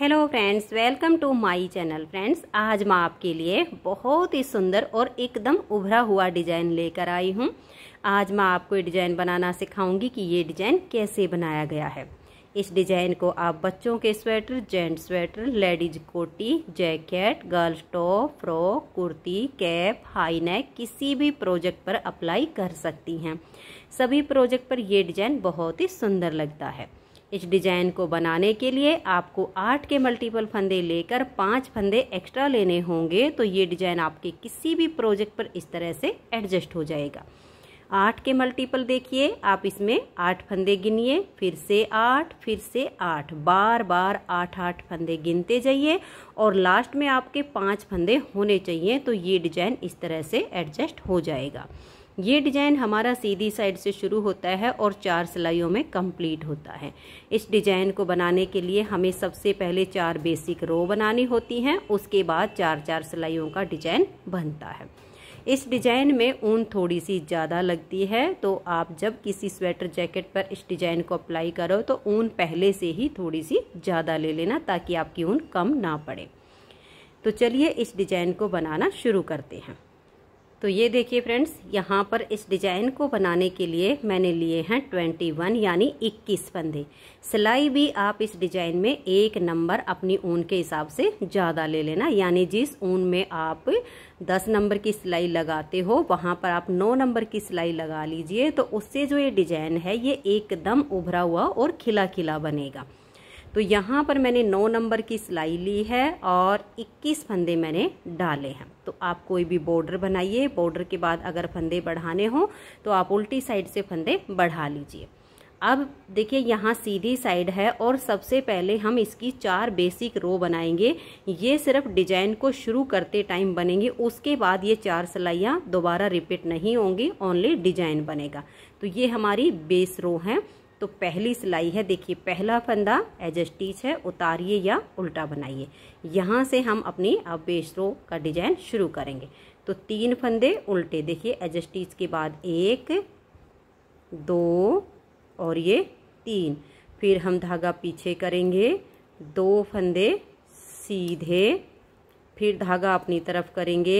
hello friends welcome to my channel friends आज मैं आपके लिए बहुत ही सुंदर और एकदम उभरा हुआ डिजाइन लेकर आई हूँ आज मैं आपको ये डिजाइन बनाना सिखाऊंगी कि ये डिजाइन कैसे बनाया गया है इस डिजाइन को आप बच्चों के स्वेटर जेंट स्वेटर लेडीज कोटी jacket girls top frock kurti cap high neck किसी भी प्रोजेक्ट पर अप्लाई कर सकती हैं सभी प्रोजेक्ट पर यह डिजाइन बहुत ही सुंदर लगता है इस डिजाइन को बनाने के लिए आपको आठ के मल्टीपल फंदे लेकर पांच फंदे एक्स्ट्रा लेने होंगे तो ये डिजाइन आपके किसी भी प्रोजेक्ट पर इस तरह से एडजस्ट हो जाएगा आठ के मल्टीपल देखिए आप इसमें आठ फंदे गिनिए फिर से आठ फिर से आठ बार बार आठ आठ फंदे गिनते जाइए और लास्ट में आपके पांच फंदे होने चाहिए तो ये डिजाइन इस तरह से एडजस्ट हो जाएगा ये डिजाइन हमारा सीधी साइड से शुरू होता है और चार सिलाइयों में कंप्लीट होता है इस डिजाइन को बनाने के लिए हमें सबसे पहले चार बेसिक रो बनानी होती हैं उसके बाद चार चार सिलाइयों का डिजाइन बनता है इस डिजाइन में ऊन थोड़ी सी ज़्यादा लगती है तो आप जब किसी स्वेटर जैकेट पर इस डिजाइन को अप्लाई करो तो ऊन पहले से ही थोड़ी सी ज़्यादा ले लेना ताकि आपकी ऊन कम ना पड़े तो चलिए इस डिजाइन को बनाना शुरू करते हैं तो ये देखिए फ्रेंड्स यहाँ पर इस डिजाइन को बनाने के लिए मैंने लिए हैं ट्वेंटी वन यानी इक्कीस फंदे सिलाई भी आप इस डिजाइन में एक नंबर अपनी ऊन के हिसाब से ज़्यादा ले लेना यानी जिस ऊन में आप दस नंबर की सिलाई लगाते हो वहाँ पर आप नौ नंबर की सिलाई लगा लीजिए तो उससे जो ये डिजाइन है ये एकदम उभरा हुआ और खिला खिला बनेगा तो यहाँ पर मैंने नौ नंबर की सिलाई ली है और इक्कीस फंदे मैंने डाले हैं तो आप कोई भी बॉर्डर बनाइए बॉर्डर के बाद अगर फंदे बढ़ाने हों तो आप उल्टी साइड से फंदे बढ़ा लीजिए अब देखिए यहाँ सीधी साइड है और सबसे पहले हम इसकी चार बेसिक रो बनाएंगे ये सिर्फ डिजाइन को शुरू करते टाइम बनेंगे उसके बाद ये चार सिलाइयाँ दोबारा रिपीट नहीं होंगी ओनली डिजाइन बनेगा तो ये हमारी बेस रो हैं तो पहली सिलाई है देखिए पहला फंदा एज स्टीच है उतारिए या उल्टा बनाइए यहाँ से हम अपनी अब का डिजाइन शुरू करेंगे तो तीन फंदे उल्टे देखिए एज स्टीच के बाद एक दो और ये तीन फिर हम धागा पीछे करेंगे दो फंदे सीधे फिर धागा अपनी तरफ करेंगे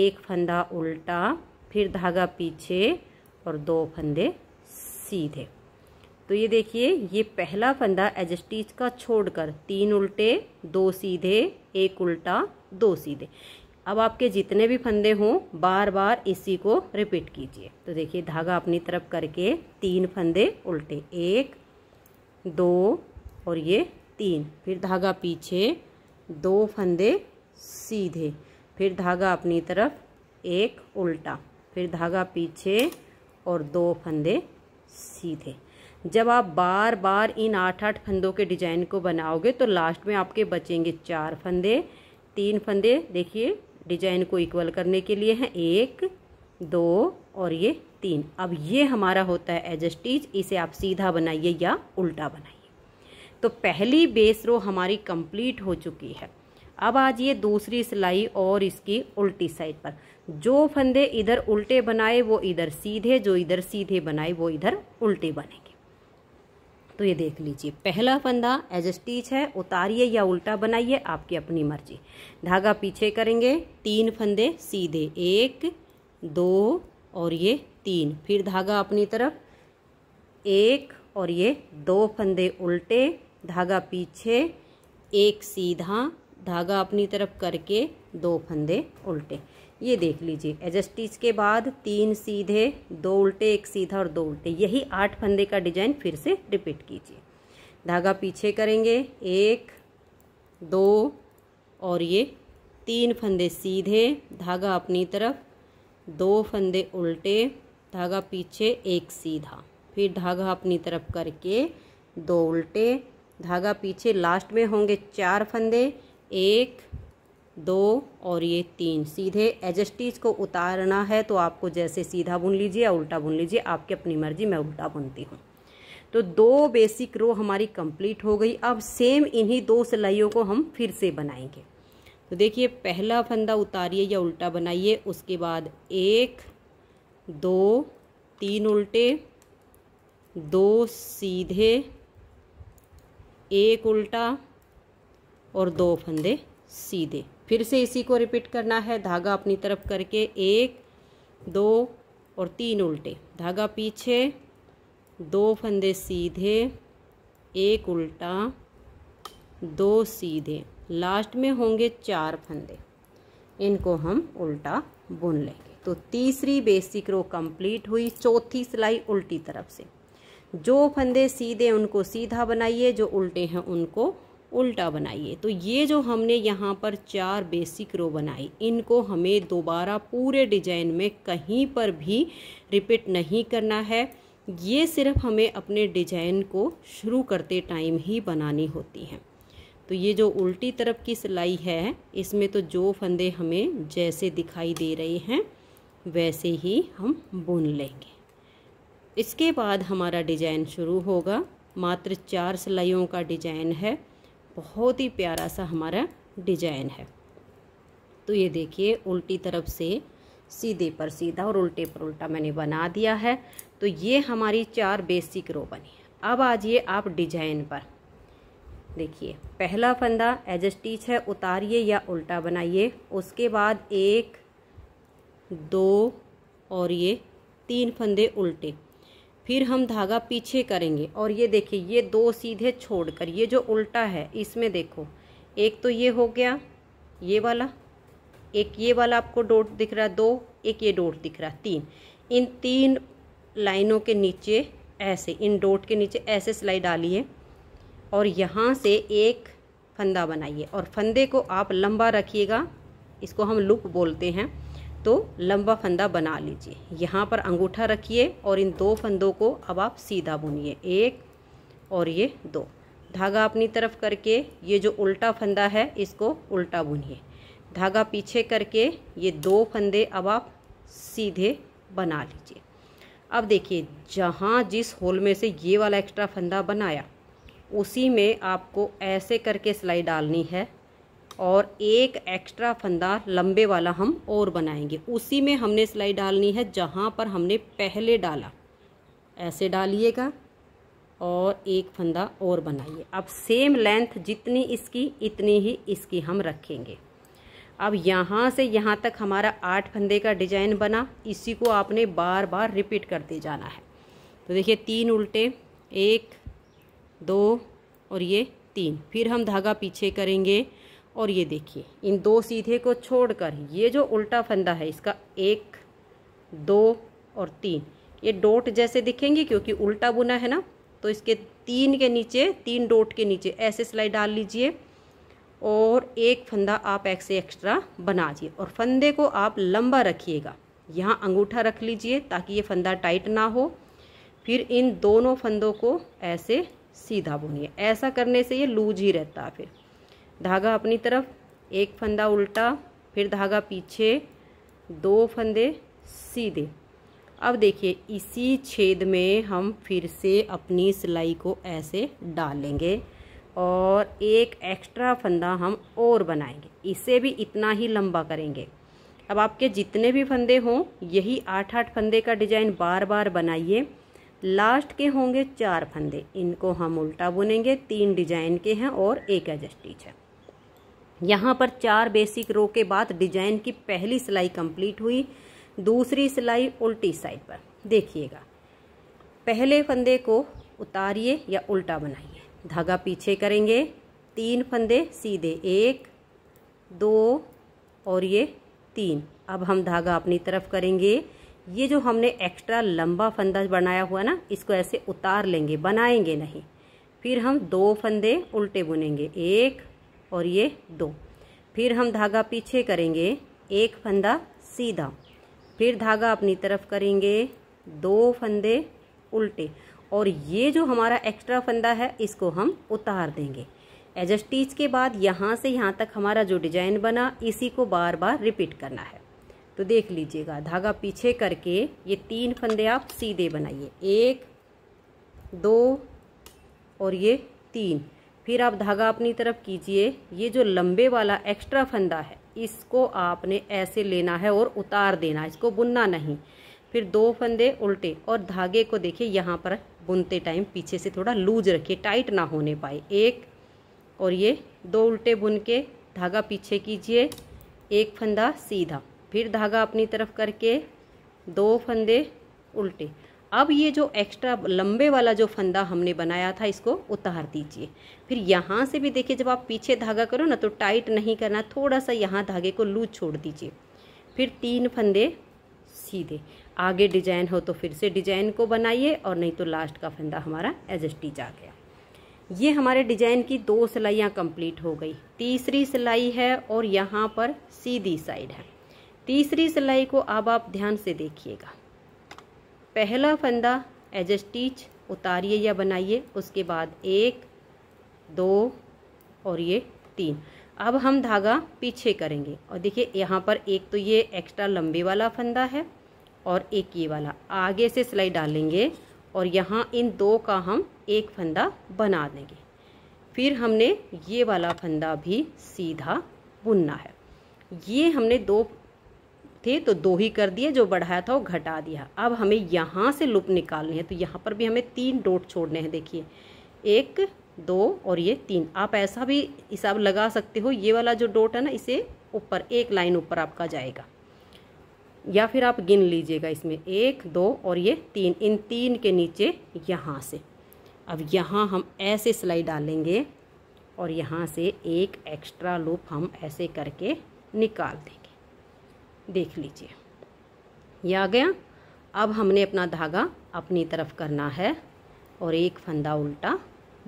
एक फंदा उल्टा फिर धागा पीछे और दो फंदे सीधे तो ये देखिए ये पहला फंदा एजस्टीच का छोड़कर तीन उल्टे दो सीधे एक उल्टा दो सीधे अब आपके जितने भी फंदे हों बार बार इसी को रिपीट कीजिए तो देखिए धागा अपनी तरफ करके तीन फंदे उल्टे एक दो और ये तीन फिर धागा पीछे दो फंदे सीधे फिर धागा अपनी तरफ एक उल्टा फिर धागा पीछे और दो फंदे सीधे जब आप बार बार इन आठ आठ फंदों के डिजाइन को बनाओगे तो लास्ट में आपके बचेंगे चार फंदे तीन फंदे देखिए डिजाइन को इक्वल करने के लिए हैं एक दो और ये तीन अब ये हमारा होता है एज स्टीच इसे आप सीधा बनाइए या उल्टा बनाइए तो पहली बेस रो हमारी कंप्लीट हो चुकी है अब आज ये दूसरी सिलाई और इसकी उल्टी साइड पर जो फंदे इधर उल्टे बनाए वो इधर सीधे जो इधर सीधे बनाए वो इधर उल्टे बने तो ये देख लीजिए पहला फंदा एज स्टीच है उतारिए या उल्टा बनाइए आपकी अपनी मर्जी धागा पीछे करेंगे तीन फंदे सीधे एक दो और ये तीन फिर धागा अपनी तरफ एक और ये दो फंदे उल्टे धागा पीछे एक सीधा धागा अपनी तरफ करके दो फंदे उल्टे ये देख लीजिए एजस्टिच के बाद तीन सीधे दो उल्टे एक सीधा और दो उल्टे यही आठ फंदे का डिजाइन फिर से रिपीट कीजिए धागा पीछे करेंगे एक दो और ये तीन फंदे सीधे धागा अपनी तरफ दो फंदे उल्टे धागा पीछे एक सीधा फिर धागा अपनी तरफ करके दो उल्टे धागा पीछे लास्ट में होंगे चार फंदे एक दो और ये तीन सीधे एजस्टीज को उतारना है तो आपको जैसे सीधा बुन लीजिए या उल्टा बुन लीजिए आपकी अपनी मर्जी मैं उल्टा बुनती हूँ तो दो बेसिक रो हमारी कंप्लीट हो गई अब सेम इन्हीं दो सिलाइयों को हम फिर से बनाएंगे तो देखिए पहला फंदा उतारिए या उल्टा बनाइए उसके बाद एक दो तीन उल्टे दो सीधे एक उल्टा और दो फंदे सीधे फिर से इसी को रिपीट करना है धागा अपनी तरफ करके एक दो और तीन उल्टे धागा पीछे दो फंदे सीधे एक उल्टा दो सीधे लास्ट में होंगे चार फंदे इनको हम उल्टा बुन लेंगे तो तीसरी बेसिक रो कंप्लीट हुई चौथी सिलाई उल्टी तरफ से जो फंदे सीधे उनको सीधा बनाइए जो उल्टे हैं उनको उल्टा बनाइए तो ये जो हमने यहाँ पर चार बेसिक रो बनाई इनको हमें दोबारा पूरे डिजाइन में कहीं पर भी रिपीट नहीं करना है ये सिर्फ हमें अपने डिजाइन को शुरू करते टाइम ही बनानी होती है तो ये जो उल्टी तरफ की सिलाई है इसमें तो जो फंदे हमें जैसे दिखाई दे रहे हैं वैसे ही हम बुन लेंगे इसके बाद हमारा डिजाइन शुरू होगा मात्र चार सिलाइयों का डिजाइन है बहुत ही प्यारा सा हमारा डिजाइन है तो ये देखिए उल्टी तरफ से सीधे पर सीधा और उल्टे पर उल्टा मैंने बना दिया है तो ये हमारी चार बेसिक रो बनी अब आ जाइए आप डिजाइन पर देखिए पहला फंदा एज स्टीच है उतारिए या उल्टा बनाइए उसके बाद एक दो और ये तीन फंदे उल्टे फिर हम धागा पीछे करेंगे और ये देखिए ये दो सीधे छोड़कर ये जो उल्टा है इसमें देखो एक तो ये हो गया ये वाला एक ये वाला आपको डोट दिख रहा है दो एक ये डोट दिख रहा है तीन इन तीन लाइनों के नीचे ऐसे इन डोट के नीचे ऐसे सिलाई डालिए और यहाँ से एक फंदा बनाइए और फंदे को आप लंबा रखिएगा इसको हम लुप बोलते हैं तो लंबा फंदा बना लीजिए यहाँ पर अंगूठा रखिए और इन दो फंदों को अब आप सीधा बुनिए एक और ये दो धागा अपनी तरफ करके ये जो उल्टा फंदा है इसको उल्टा बुनिए धागा पीछे करके ये दो फंदे अब आप सीधे बना लीजिए अब देखिए जहाँ जिस होल में से ये वाला एक्स्ट्रा फंदा बनाया उसी में आपको ऐसे करके सिलाई डालनी है और एक एक्स्ट्रा फंदा लंबे वाला हम और बनाएंगे उसी में हमने सिलाई डालनी है जहाँ पर हमने पहले डाला ऐसे डालिएगा और एक फंदा और बनाइए अब सेम लेंथ जितनी इसकी इतनी ही इसकी हम रखेंगे अब यहाँ से यहाँ तक हमारा आठ फंदे का डिजाइन बना इसी को आपने बार बार रिपीट करते जाना है तो देखिए तीन उल्टे एक दो और ये तीन फिर हम धागा पीछे करेंगे और ये देखिए इन दो सीधे को छोड़कर ये जो उल्टा फंदा है इसका एक दो और तीन ये डोट जैसे दिखेंगे क्योंकि उल्टा बुना है ना तो इसके तीन के नीचे तीन डोट के नीचे ऐसे सिलाई डाल लीजिए और एक फंदा आप एक से एक्स्ट्रा बना दिए और फंदे को आप लंबा रखिएगा यहाँ अंगूठा रख लीजिए ताकि ये फंदा टाइट ना हो फिर इन दोनों फंदों को ऐसे सीधा बुनिए ऐसा करने से ये लूज ही रहता है फिर धागा अपनी तरफ एक फंदा उल्टा फिर धागा पीछे दो फंदे सीधे अब देखिए इसी छेद में हम फिर से अपनी सिलाई को ऐसे डालेंगे और एक एक्स्ट्रा फंदा हम और बनाएंगे इसे भी इतना ही लंबा करेंगे अब आपके जितने भी फंदे हों यही आठ आठ फंदे का डिजाइन बार बार बनाइए लास्ट के होंगे चार फंदे इनको हम उल्टा बुनेंगे तीन डिजाइन के हैं और एक एजस्टिच है यहाँ पर चार बेसिक रो के बाद डिजाइन की पहली सिलाई कंप्लीट हुई दूसरी सिलाई उल्टी साइड पर देखिएगा पहले फंदे को उतारिए या उल्टा बनाइए धागा पीछे करेंगे तीन फंदे सीधे एक दो और ये तीन अब हम धागा अपनी तरफ करेंगे ये जो हमने एक्स्ट्रा लंबा फंदा बनाया हुआ ना इसको ऐसे उतार लेंगे बनाएंगे नहीं फिर हम दो फंदे उल्टे बुनेंगे एक और ये दो फिर हम धागा पीछे करेंगे एक फंदा सीधा फिर धागा अपनी तरफ करेंगे दो फंदे उल्टे और ये जो हमारा एक्स्ट्रा फंदा है इसको हम उतार देंगे एजस्टीज के बाद यहाँ से यहाँ तक हमारा जो डिजाइन बना इसी को बार बार रिपीट करना है तो देख लीजिएगा धागा पीछे करके ये तीन फंदे आप सीधे बनाइए एक दो और ये तीन फिर आप धागा अपनी तरफ कीजिए ये जो लंबे वाला एक्स्ट्रा फंदा है इसको आपने ऐसे लेना है और उतार देना इसको बुनना नहीं फिर दो फंदे उल्टे और धागे को देखिए यहाँ पर बुनते टाइम पीछे से थोड़ा लूज रखिए टाइट ना होने पाए एक और ये दो उल्टे बुन के धागा पीछे कीजिए एक फंदा सीधा फिर धागा अपनी तरफ करके दो फंदे उल्टे अब ये जो एक्स्ट्रा लंबे वाला जो फंदा हमने बनाया था इसको उतार दीजिए फिर यहाँ से भी देखिए जब आप पीछे धागा करो ना तो टाइट नहीं करना थोड़ा सा यहाँ धागे को लूज छोड़ दीजिए फिर तीन फंदे सीधे आगे डिजाइन हो तो फिर से डिजाइन को बनाइए और नहीं तो लास्ट का फंदा हमारा एज स्टिच आ गया ये हमारे डिजाइन की दो सिलाइयाँ कंप्लीट हो गई तीसरी सिलाई है और यहाँ पर सीधी साइड है तीसरी सिलाई को अब आप ध्यान से देखिएगा पहला फंदा एज ए स्टीच उतारिए या बनाइए उसके बाद एक दो और ये तीन अब हम धागा पीछे करेंगे और देखिए यहाँ पर एक तो ये एक्स्ट्रा लंबे वाला फंदा है और एक ये वाला आगे से सिलाई डालेंगे और यहाँ इन दो का हम एक फंदा बना देंगे फिर हमने ये वाला फंदा भी सीधा बुनना है ये हमने दो थे तो दो ही कर दिए जो बढ़ाया था वो घटा दिया अब हमें यहाँ से लुप निकालनी है तो यहाँ पर भी हमें तीन डोट छोड़ने हैं देखिए एक दो और ये तीन आप ऐसा भी हिसाब लगा सकते हो ये वाला जो डोट है ना इसे ऊपर एक लाइन ऊपर आपका जाएगा या फिर आप गिन लीजिएगा इसमें एक दो और ये तीन इन तीन के नीचे यहाँ से अब यहाँ हम ऐसे सिलाई डालेंगे और यहाँ से एक एक्स्ट्रा लूप हम ऐसे करके निकाल देंगे देख लीजिए यह आ गया अब हमने अपना धागा अपनी तरफ करना है और एक फंदा उल्टा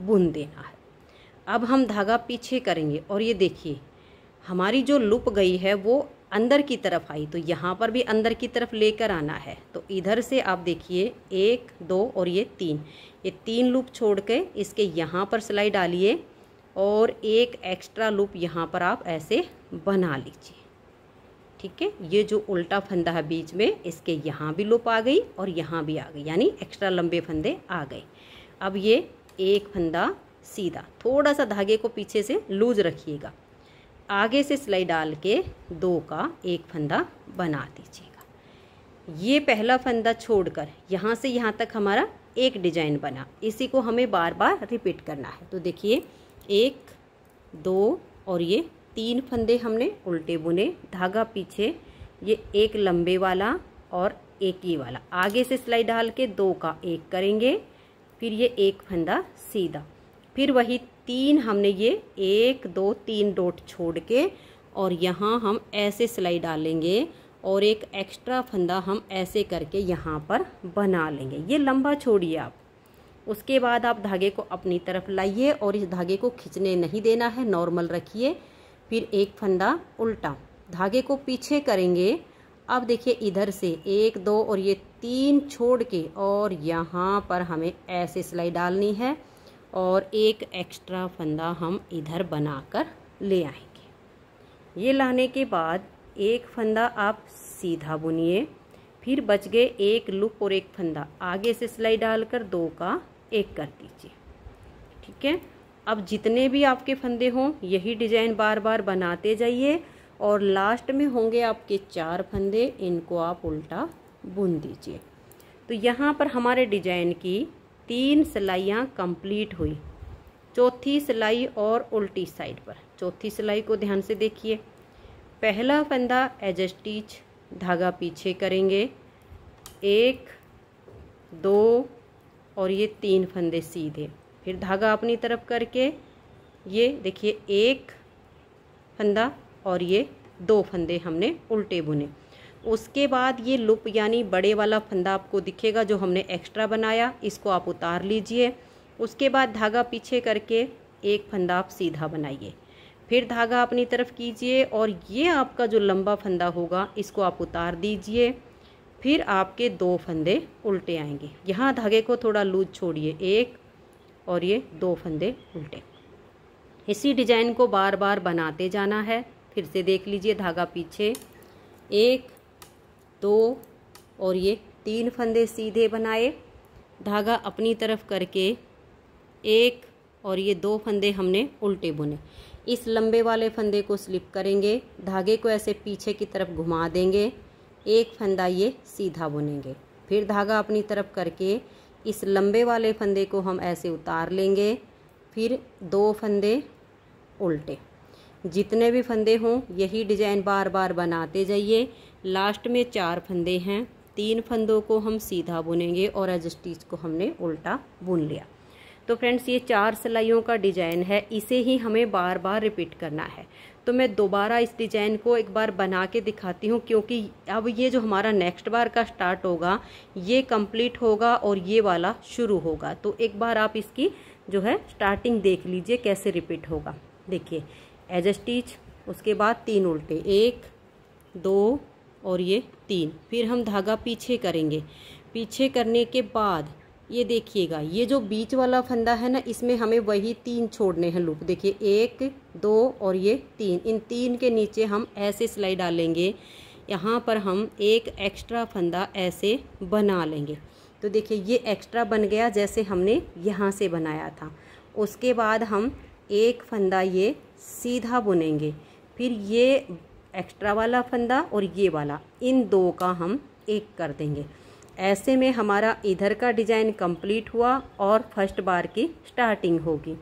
बुन देना है अब हम धागा पीछे करेंगे और ये देखिए हमारी जो लुप गई है वो अंदर की तरफ आई तो यहाँ पर भी अंदर की तरफ लेकर आना है तो इधर से आप देखिए एक दो और ये तीन ये तीन लूप छोड़ के इसके यहाँ पर सिलाई डालिए और एक एक्स्ट्रा लूप यहाँ पर आप ऐसे बना लीजिए ठीक है ये जो उल्टा फंदा है बीच में इसके यहाँ भी लुप आ गई और यहाँ भी आ गई यानी एक्स्ट्रा लंबे फंदे आ गए अब ये एक फंदा सीधा थोड़ा सा धागे को पीछे से लूज रखिएगा आगे से सिलाई डाल के दो का एक फंदा बना दीजिएगा ये पहला फंदा छोड़कर यहाँ से यहाँ तक हमारा एक डिजाइन बना इसी को हमें बार बार रिपीट करना है तो देखिए एक दो और ये तीन फंदे हमने उल्टे बुने धागा पीछे ये एक लंबे वाला और एक ये वाला आगे से सिलाई डाल के दो का एक करेंगे फिर ये एक फंदा सीधा फिर वही तीन हमने ये एक दो तीन डोट छोड़ के और यहाँ हम ऐसे सिलाई डालेंगे और एक एक्स्ट्रा फंदा हम ऐसे करके यहाँ पर बना लेंगे ये लंबा छोड़िए आप उसके बाद आप धागे को अपनी तरफ लाइए और इस धागे को खींचने नहीं देना है नॉर्मल रखिए फिर एक फंदा उल्टा धागे को पीछे करेंगे अब देखिए इधर से एक दो और ये तीन छोड़ के और यहाँ पर हमें ऐसे सिलाई डालनी है और एक एक्स्ट्रा फंदा हम इधर बनाकर ले आएंगे ये लाने के बाद एक फंदा आप सीधा बुनिए फिर बच गए एक लुक और एक फंदा आगे से सिलाई डालकर दो का एक कर दीजिए ठीक है अब जितने भी आपके फंदे हों यही डिजाइन बार बार बनाते जाइए और लास्ट में होंगे आपके चार फंदे इनको आप उल्टा बुन दीजिए तो यहाँ पर हमारे डिजाइन की तीन सिलाइयाँ कंप्लीट हुई चौथी सिलाई और उल्टी साइड पर चौथी सिलाई को ध्यान से देखिए पहला फंदा एजस्टिच धागा पीछे करेंगे एक दो और ये तीन फंदे सीधे फिर धागा अपनी तरफ करके ये देखिए एक फंदा और ये दो फंदे हमने उल्टे बुने उसके बाद ये लुप यानी बड़े वाला फंदा आपको दिखेगा जो हमने एक्स्ट्रा बनाया इसको आप उतार लीजिए उसके बाद धागा पीछे करके एक फंदा आप सीधा बनाइए फिर धागा अपनी तरफ कीजिए और ये आपका जो लंबा फंदा होगा इसको आप उतार दीजिए फिर आपके दो फंदे उल्टे आएंगे यहाँ धागे को थोड़ा लूज छोड़िए एक और ये दो फंदे उल्टे इसी डिजाइन को बार बार बनाते जाना है फिर से देख लीजिए धागा पीछे एक दो और ये तीन फंदे सीधे बनाए धागा अपनी तरफ करके एक और ये दो फंदे हमने उल्टे बुने इस लंबे वाले फंदे को स्लिप करेंगे धागे को ऐसे पीछे की तरफ घुमा देंगे एक फंदा ये सीधा बुनेंगे फिर धागा अपनी तरफ करके इस लंबे वाले फंदे को हम ऐसे उतार लेंगे फिर दो फंदे उल्टे जितने भी फंदे हों यही डिज़ाइन बार बार बनाते जाइए लास्ट में चार फंदे हैं तीन फंदों को हम सीधा बुनेंगे और एजस्टिच को हमने उल्टा बुन लिया तो फ्रेंड्स ये चार सिलाइयों का डिजाइन है इसे ही हमें बार बार रिपीट करना है तो मैं दोबारा इस डिजाइन को एक बार बना के दिखाती हूँ क्योंकि अब ये जो हमारा नेक्स्ट बार का स्टार्ट होगा ये कंप्लीट होगा और ये वाला शुरू होगा तो एक बार आप इसकी जो है स्टार्टिंग देख लीजिए कैसे रिपीट होगा देखिए एज स्टिच उसके बाद तीन उल्टे एक दो और ये तीन फिर हम धागा पीछे करेंगे पीछे करने के बाद ये देखिएगा ये जो बीच वाला फंदा है ना इसमें हमें वही तीन छोड़ने हैं लूप देखिए एक दो और ये तीन इन तीन के नीचे हम ऐसे सिलाई डालेंगे यहाँ पर हम एक एक्स्ट्रा फंदा ऐसे बना लेंगे तो देखिए ये एक्स्ट्रा बन गया जैसे हमने यहाँ से बनाया था उसके बाद हम एक फंदा ये सीधा बुनेंगे फिर ये एक्स्ट्रा वाला फंदा और ये वाला इन दो का हम एक कर देंगे ऐसे में हमारा इधर का डिज़ाइन कंप्लीट हुआ और फर्स्ट बार की स्टार्टिंग होगी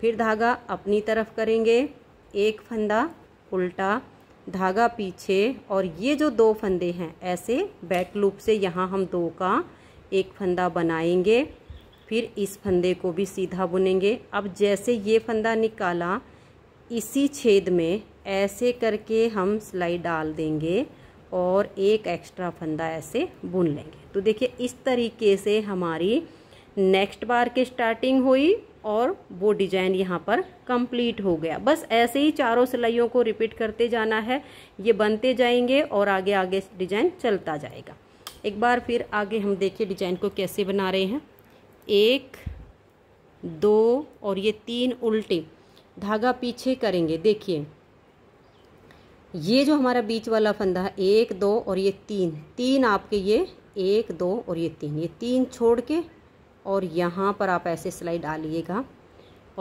फिर धागा अपनी तरफ करेंगे एक फंदा उल्टा धागा पीछे और ये जो दो फंदे हैं ऐसे बैक लूप से यहाँ हम दो का एक फंदा बनाएंगे फिर इस फंदे को भी सीधा बुनेंगे अब जैसे ये फंदा निकाला इसी छेद में ऐसे करके हम सिलाई डाल देंगे और एक एक्स्ट्रा फंदा ऐसे बुन लेंगे तो देखिए इस तरीके से हमारी नेक्स्ट बार की स्टार्टिंग हुई और वो डिजाइन यहाँ पर कंप्लीट हो गया बस ऐसे ही चारों सिलाइयों को रिपीट करते जाना है ये बनते जाएंगे और आगे आगे डिजाइन चलता जाएगा एक बार फिर आगे हम देखिए डिजाइन को कैसे बना रहे हैं एक दो और ये तीन उल्टे धागा पीछे करेंगे देखिए ये जो हमारा बीच वाला फंदा है एक दो और ये तीन तीन आपके ये एक दो और ये तीन ये तीन छोड़ के और यहाँ पर आप ऐसे सिलाई डालिएगा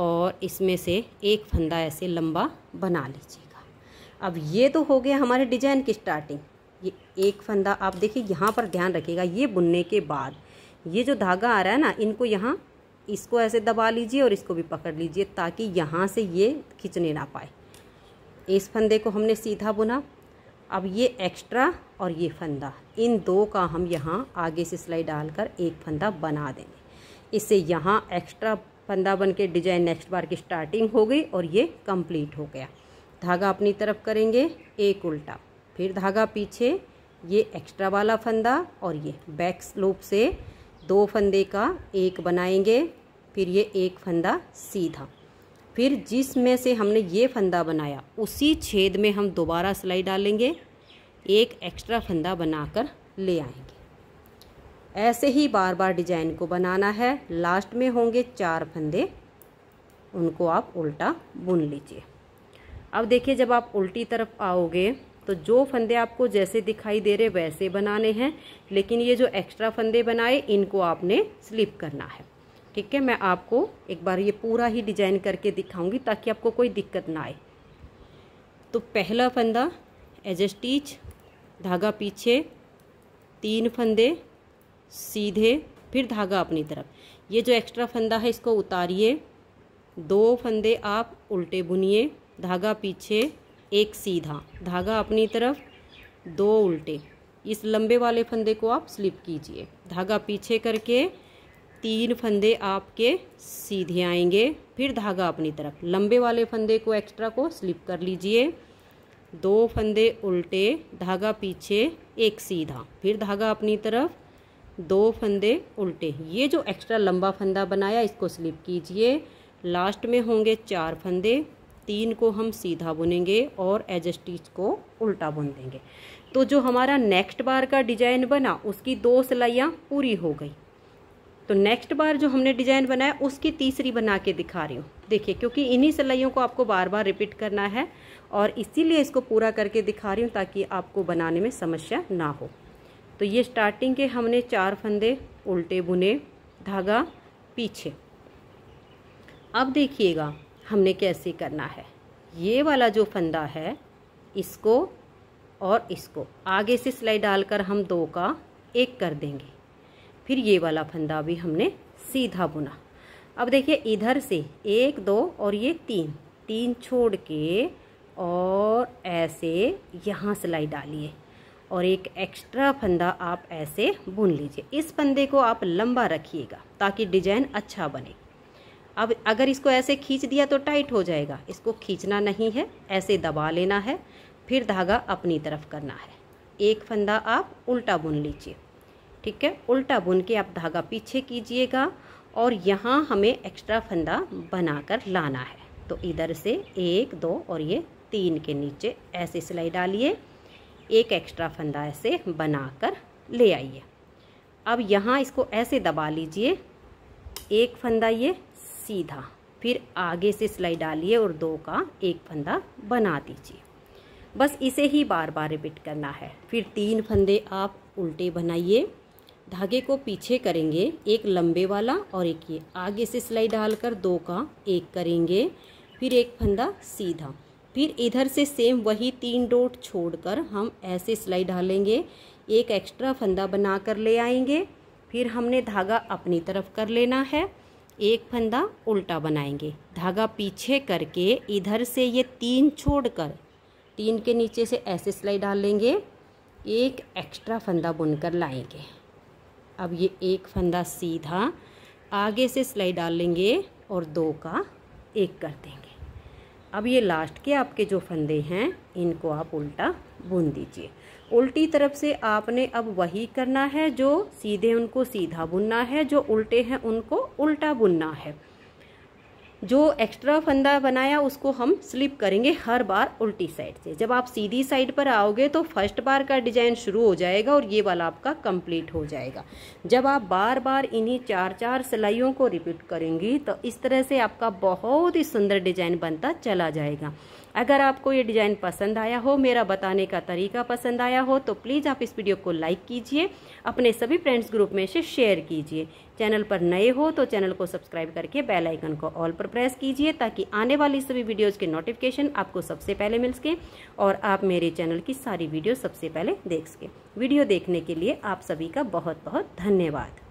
और इसमें से एक फंदा ऐसे लंबा बना लीजिएगा अब ये तो हो गया हमारे डिजाइन की स्टार्टिंग ये एक फंदा आप देखिए यहाँ पर ध्यान रखिएगा ये बुनने के बाद ये जो धागा आ रहा है ना इनको यहाँ इसको ऐसे दबा लीजिए और इसको भी पकड़ लीजिए ताकि यहाँ से ये खींचने ना पाए इस फंदे को हमने सीधा बुना अब ये एक्स्ट्रा और ये फंदा इन दो का हम यहाँ आगे से सिलाई डालकर एक फंदा बना देंगे इससे यहाँ एक्स्ट्रा फंदा बन के डिजाइन नेक्स्ट बार की स्टार्टिंग हो गई और ये कंप्लीट हो गया धागा अपनी तरफ करेंगे एक उल्टा फिर धागा पीछे ये एक्स्ट्रा वाला फंदा और ये बैक स्लोप से दो फंदे का एक बनाएंगे फिर ये एक फंदा सीधा फिर जिसमें से हमने ये फंदा बनाया उसी छेद में हम दोबारा सिलाई डालेंगे एक एक्स्ट्रा फंदा बनाकर ले आएंगे ऐसे ही बार बार डिजाइन को बनाना है लास्ट में होंगे चार फंदे उनको आप उल्टा बुन लीजिए अब देखिए जब आप उल्टी तरफ आओगे तो जो फंदे आपको जैसे दिखाई दे रहे वैसे बनाने हैं लेकिन ये जो एक्स्ट्रा फंदे बनाए इनको आपने स्लिप करना है ठीक है मैं आपको एक बार ये पूरा ही डिजाइन करके दिखाऊंगी ताकि आपको कोई दिक्कत ना आए तो पहला फंदा एज ए स्टीच धागा पीछे तीन फंदे सीधे फिर धागा अपनी तरफ ये जो एक्स्ट्रा फंदा है इसको उतारिए दो फंदे आप उल्टे बुनिए धागा पीछे एक सीधा धागा अपनी तरफ दो उल्टे इस लंबे वाले फंदे को आप स्लिप कीजिए धागा पीछे करके तीन फंदे आपके सीधे आएंगे फिर धागा अपनी तरफ लंबे वाले फंदे को एक्स्ट्रा को स्लिप कर लीजिए दो फंदे उल्टे धागा पीछे एक सीधा फिर धागा अपनी तरफ दो फंदे उल्टे ये जो एक्स्ट्रा लंबा फंदा बनाया इसको स्लिप कीजिए लास्ट में होंगे चार फंदे तीन को हम सीधा बुनेंगे और एज स्टिच को उल्टा बुन देंगे तो जो हमारा नेक्स्ट बार का डिजाइन बना उसकी दो सिलाइयाँ पूरी हो गई तो नेक्स्ट बार जो हमने डिजाइन बनाया उसकी तीसरी बना के दिखा रही हूँ देखिए क्योंकि इन्हीं सिलाइयों को आपको बार बार रिपीट करना है और इसीलिए इसको पूरा करके दिखा रही हूँ ताकि आपको बनाने में समस्या ना हो तो ये स्टार्टिंग के हमने चार फंदे उल्टे बुने धागा पीछे अब देखिएगा हमने कैसे करना है ये वाला जो फंदा है इसको और इसको आगे से सिलाई डालकर हम दो का एक कर देंगे फिर ये वाला फंदा भी हमने सीधा बुना अब देखिए इधर से एक दो और ये तीन तीन छोड़ के और ऐसे यहाँ सिलाई डालिए और एक एक्स्ट्रा फंदा आप ऐसे बुन लीजिए इस फंदे को आप लंबा रखिएगा ताकि डिजाइन अच्छा बने अब अगर इसको ऐसे खींच दिया तो टाइट हो जाएगा इसको खींचना नहीं है ऐसे दबा लेना है फिर धागा अपनी तरफ करना है एक फंदा आप उल्टा बुन लीजिए ठीक है उल्टा बुन के आप धागा पीछे कीजिएगा और यहाँ हमें एक्स्ट्रा फंदा बनाकर लाना है तो इधर से एक दो और ये तीन के नीचे ऐसे सिलाई डालिए एक एक्स्ट्रा फंदा ऐसे बनाकर ले आइए अब यहाँ इसको ऐसे दबा लीजिए एक फंदा ये सीधा फिर आगे से सिलाई डालिए और दो का एक फंदा बना दीजिए बस इसे ही बार बार रिपीट करना है फिर तीन फंदे आप उल्टे बनाइए धागे को पीछे करेंगे एक लंबे वाला और एक ये आगे से सिलाई डालकर दो का एक करेंगे फिर एक फंदा सीधा फिर इधर से सेम वही तीन डोट छोड़कर हम ऐसे सिलाई डालेंगे एक एक्स्ट्रा फंदा बना कर ले आएंगे फिर हमने धागा अपनी तरफ कर लेना है एक फंदा उल्टा बनाएंगे धागा पीछे करके इधर से ये तीन छोड़कर तीन के नीचे से ऐसे सिलाई डालेंगे एक एक्स्ट्रा फंदा बुनकर लाएंगे अब ये एक फंदा सीधा आगे से सिलाई डाल लेंगे और दो का एक कर देंगे अब ये लास्ट के आपके जो फंदे हैं इनको आप उल्टा बुन दीजिए उल्टी तरफ से आपने अब वही करना है जो सीधे उनको सीधा बुनना है जो उल्टे हैं उनको उल्टा बुनना है जो एक्स्ट्रा फंदा बनाया उसको हम स्लिप करेंगे हर बार उल्टी साइड से जब आप सीधी साइड पर आओगे तो फर्स्ट बार का डिजाइन शुरू हो जाएगा और ये वाला आपका कंप्लीट हो जाएगा जब आप बार बार इन्हीं चार चार सिलाइयों को रिपीट करेंगी तो इस तरह से आपका बहुत ही सुंदर डिजाइन बनता चला जाएगा अगर आपको ये डिज़ाइन पसंद आया हो मेरा बताने का तरीका पसंद आया हो तो प्लीज़ आप इस वीडियो को लाइक कीजिए अपने सभी फ्रेंड्स ग्रुप में से शेयर कीजिए चैनल पर नए हो तो चैनल को सब्सक्राइब करके बेल आइकन को ऑल पर प्रेस कीजिए ताकि आने वाली सभी वीडियोज़ के नोटिफिकेशन आपको सबसे पहले मिल सके और आप मेरे चैनल की सारी वीडियो सबसे पहले देख सकें वीडियो देखने के लिए आप सभी का बहुत बहुत धन्यवाद